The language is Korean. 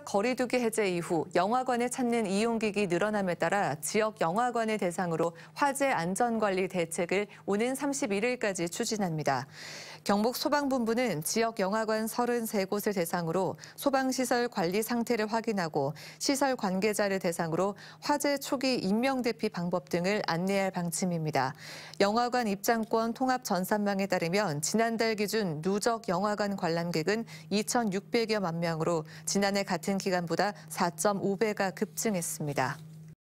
거리두기 해제 이후 영화관에 찾는 이용객이 늘어남에 따라 지역 영화관을 대상으로 화재 안전관리 대책을 오는 31일까지 추진합니다. 경북 소방본부는 지역 영화관 33곳을 대상으로 소방시설 관리 상태를 확인하고 시설 관계자를 대상으로 화재 초기 인명대피 방법 등을 안내할 방침입니다. 영화관 입장권 통합 전산망에 따르면 지난달 기준 누적 영화관 관람객은 2,600여만 명으로 지난해 같은 기간보다 4.5배가 급증했습니다.